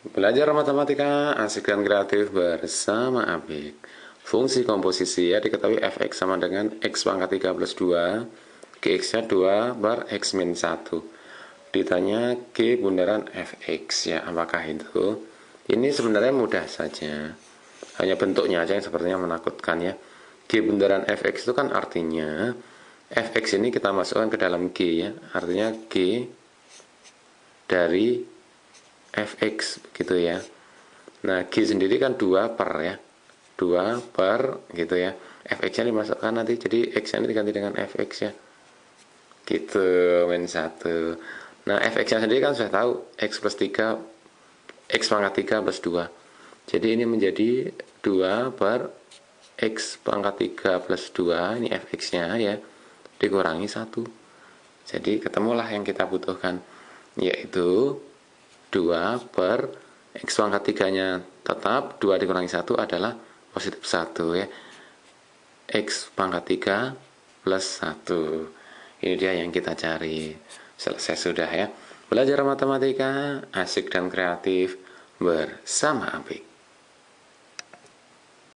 Belajar matematika asik dan kreatif bersama Apik. Fungsi komposisi ya diketahui fx sama dengan x pangkat 3 plus 2, gx-nya 2 bar x min 1. Ditanya g bundaran fx ya, apakah itu? Ini sebenarnya mudah saja. Hanya bentuknya aja yang sepertinya menakutkan ya. G bundaran fx itu kan artinya fx ini kita masukkan ke dalam g ya. Artinya g dari fx gitu ya nah g sendiri kan 2 per ya 2 per gitu ya fx nya dimasukkan nanti jadi x nya diganti dengan fx ya gitu min 1 nah fx nya sendiri kan sudah tahu x plus 3 x pangkat 3 plus 2 jadi ini menjadi 2 per x pangkat 3 plus 2 ini fx nya ya dikurangi 1 jadi ketemulah yang kita butuhkan yaitu 2 per X pangkat 3 nya tetap 2 dikurangi 1 adalah positif 1 ya X pangkat 3 plus 1 ini dia yang kita cari selesai sudah ya belajar matematika asik dan kreatif bersama Apik